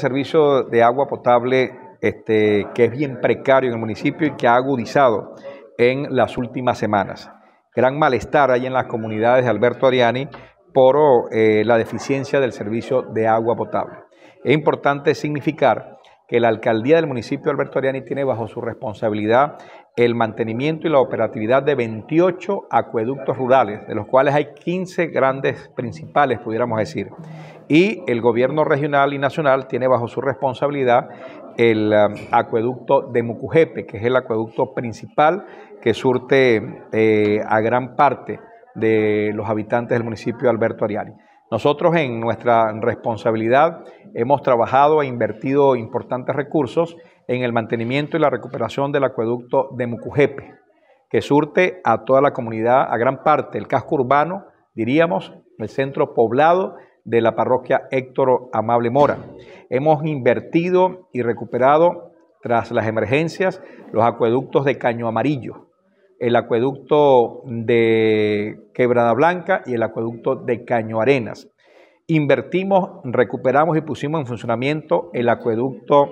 servicio de agua potable este, que es bien precario en el municipio y que ha agudizado en las últimas semanas. Gran malestar hay en las comunidades de Alberto Ariani por eh, la deficiencia del servicio de agua potable. Es importante significar que la alcaldía del municipio Alberto Ariani tiene bajo su responsabilidad el mantenimiento y la operatividad de 28 acueductos rurales, de los cuales hay 15 grandes principales, pudiéramos decir. Y el gobierno regional y nacional tiene bajo su responsabilidad el um, acueducto de Mucujepe, que es el acueducto principal que surte eh, a gran parte de los habitantes del municipio Alberto Ariani. Nosotros en nuestra responsabilidad hemos trabajado e invertido importantes recursos en el mantenimiento y la recuperación del acueducto de Mucujepe, que surte a toda la comunidad, a gran parte, el casco urbano, diríamos, el centro poblado de la parroquia Héctor Amable Mora. Hemos invertido y recuperado, tras las emergencias, los acueductos de Caño Amarillo, el acueducto de Quebrada Blanca y el acueducto de Caño Arenas. Invertimos, recuperamos y pusimos en funcionamiento el acueducto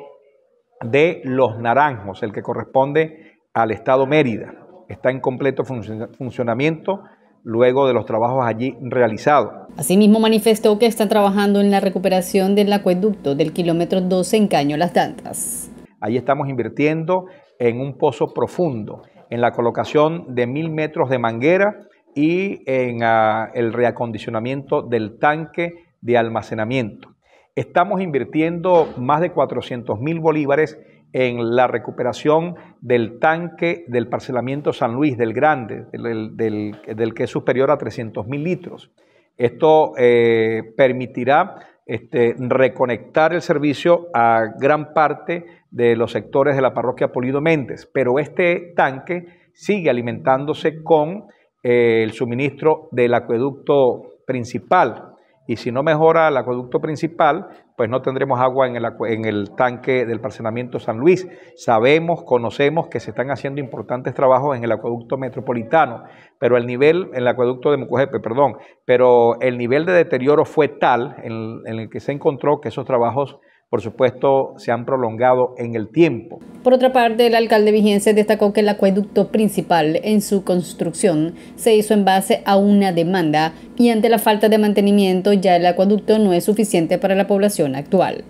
de Los Naranjos, el que corresponde al Estado Mérida. Está en completo funcionamiento luego de los trabajos allí realizados. Asimismo manifestó que está trabajando en la recuperación del acueducto del kilómetro 12 en Caño Las Tantas. Ahí estamos invirtiendo en un pozo profundo, en la colocación de mil metros de manguera y en ah, el reacondicionamiento del tanque de almacenamiento. Estamos invirtiendo más de 400 mil bolívares en la recuperación del tanque del parcelamiento San Luis, del grande, del, que es superior a 300 mil litros. Esto eh, permitirá este, reconectar el servicio a gran parte de los sectores de la parroquia Polido Méndez, pero este tanque sigue alimentándose con eh, el suministro del acueducto principal y si no mejora el acueducto principal, pues no tendremos agua en el, tanque del parcelamiento San Luis. Sabemos, conocemos que se están haciendo importantes trabajos en el acueducto metropolitano, pero el nivel, en el acueducto de Mucujepe, perdón, pero el nivel de deterioro fue tal en el que se encontró que esos trabajos por supuesto, se han prolongado en el tiempo. Por otra parte, el alcalde Vigense destacó que el acueducto principal en su construcción se hizo en base a una demanda y ante la falta de mantenimiento ya el acueducto no es suficiente para la población actual.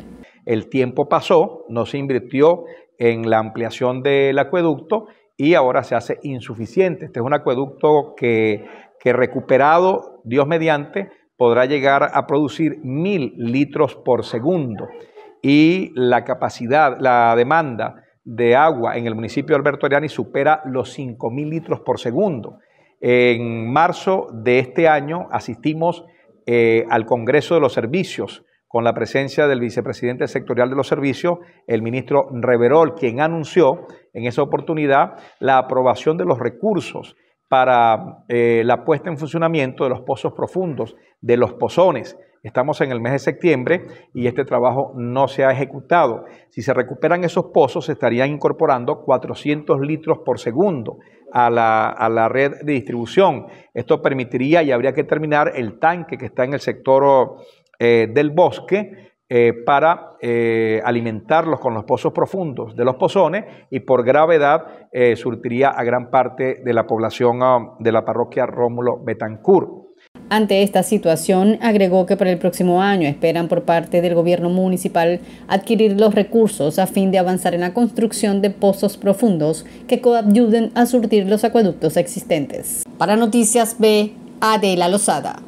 El tiempo pasó, no se invirtió en la ampliación del acueducto y ahora se hace insuficiente. Este es un acueducto que recuperado, Dios mediante, podrá llegar a producir mil litros por segundo y la capacidad, la demanda de agua en el municipio de Alberto Ariani supera los 5.000 litros por segundo. En marzo de este año asistimos eh, al Congreso de los Servicios con la presencia del vicepresidente sectorial de los servicios, el ministro Reverol, quien anunció en esa oportunidad la aprobación de los recursos para eh, la puesta en funcionamiento de los pozos profundos, de los pozones, Estamos en el mes de septiembre y este trabajo no se ha ejecutado. Si se recuperan esos pozos, se estarían incorporando 400 litros por segundo a la, red de distribución. Esto permitiría y habría que terminar el tanque que está en el sector eh, del bosque. Eh, para eh, alimentarlos con los pozos profundos de los pozones y por gravedad surtiría a gran parte de la población ah, de la parroquia Rómulo Betancourt. Ante esta situación, agregó que para el próximo año esperan por parte del gobierno municipal adquirir los recursos a fin de avanzar en la construcción de pozos profundos que coayuden a surtir los acueductos existentes. Para Noticias B, Adela Lozada.